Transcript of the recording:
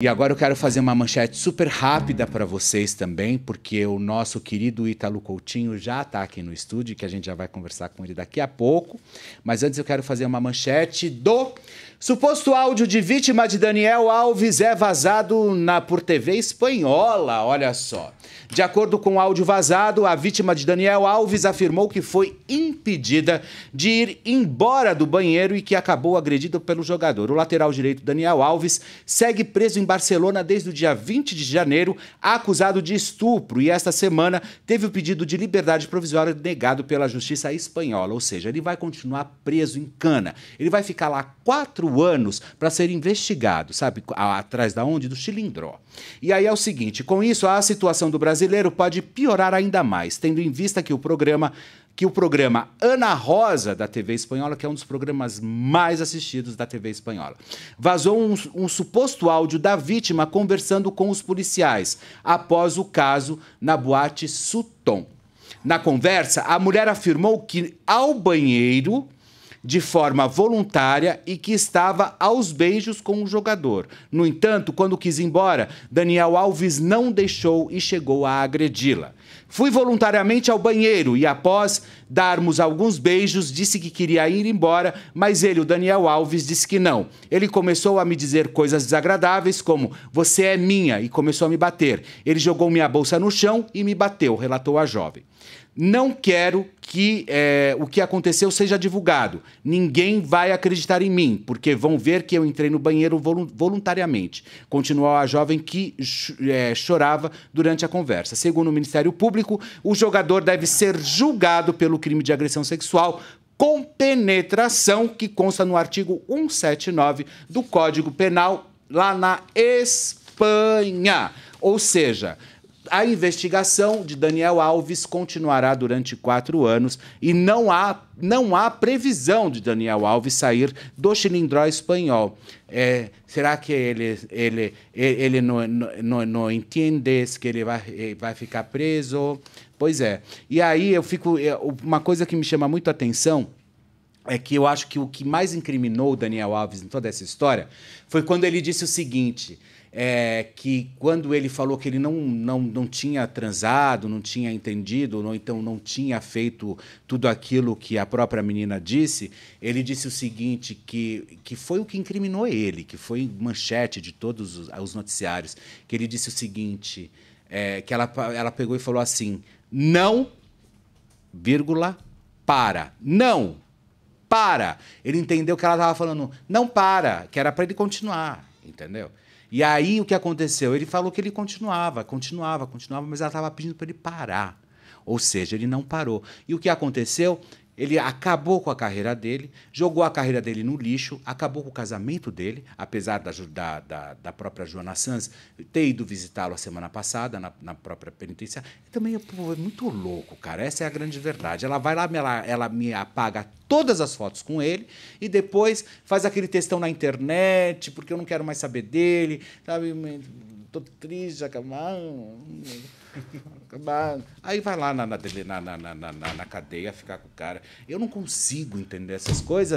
E agora eu quero fazer uma manchete super rápida para vocês também, porque o nosso querido Ítalo Coutinho já está aqui no estúdio, que a gente já vai conversar com ele daqui a pouco. Mas antes eu quero fazer uma manchete do suposto áudio de vítima de Daniel Alves é vazado na por TV espanhola. Olha só. De acordo com o áudio vazado, a vítima de Daniel Alves afirmou que foi impedida de ir embora do banheiro e que acabou agredido pelo jogador. O lateral direito Daniel Alves segue preso em Barcelona desde o dia 20 de janeiro, acusado de estupro e esta semana teve o pedido de liberdade provisória negado pela justiça espanhola, ou seja, ele vai continuar preso em cana. Ele vai ficar lá quatro anos para ser investigado, sabe? Atrás da onde? Do Chilindró. E aí é o seguinte: com isso, a situação do brasileiro pode piorar ainda mais, tendo em vista que o programa que o programa Ana Rosa, da TV Espanhola, que é um dos programas mais assistidos da TV Espanhola, vazou um, um suposto áudio da vítima conversando com os policiais após o caso na boate Sutton. Na conversa, a mulher afirmou que ao banheiro de forma voluntária e que estava aos beijos com o jogador. No entanto, quando quis ir embora, Daniel Alves não deixou e chegou a agredi-la. Fui voluntariamente ao banheiro e, após darmos alguns beijos, disse que queria ir embora, mas ele, o Daniel Alves, disse que não. Ele começou a me dizer coisas desagradáveis, como você é minha, e começou a me bater. Ele jogou minha bolsa no chão e me bateu, relatou a jovem. Não quero que é, o que aconteceu seja divulgado. Ninguém vai acreditar em mim, porque vão ver que eu entrei no banheiro voluntariamente. Continuou a jovem que é, chorava durante a conversa. Segundo o Ministério Público, o jogador deve ser julgado pelo crime de agressão sexual com penetração, que consta no artigo 179 do Código Penal, lá na Espanha. Ou seja, a investigação de Daniel Alves continuará durante quatro anos e não há, não há previsão de Daniel Alves sair do xilindró espanhol. É, será que ele, ele, ele não, não, não entende que ele vai, eh, vai ficar preso? Pois é. E aí eu fico. Eh, uma coisa que me chama muito a atenção é que eu acho que o que mais incriminou o Daniel Alves em toda essa história foi quando ele disse o seguinte é, que quando ele falou que ele não, não, não tinha transado, não tinha entendido, ou então não tinha feito tudo aquilo que a própria menina disse, ele disse o seguinte, que, que foi o que incriminou ele, que foi manchete de todos os, os noticiários, que ele disse o seguinte, é, que ela, ela pegou e falou assim, não, vírgula, para, não, para. Ele entendeu que ela estava falando, não para, que era para ele continuar. Entendeu? E aí o que aconteceu? Ele falou que ele continuava, continuava, continuava, mas ela estava pedindo para ele parar. Ou seja, ele não parou. E o que aconteceu? Ele acabou com a carreira dele, jogou a carreira dele no lixo, acabou com o casamento dele, apesar da, da, da própria Joana Sanz ter ido visitá-lo a semana passada na, na própria penitenciária. Também pô, é muito louco, cara. Essa é a grande verdade. Ela vai lá, ela, ela me apaga todas as fotos com ele e depois faz aquele textão na internet, porque eu não quero mais saber dele, sabe? Tô triste, acabou. Ah, Aí vai lá na na na na na na cadeia ficar com o cara. Eu não consigo entender essas coisas.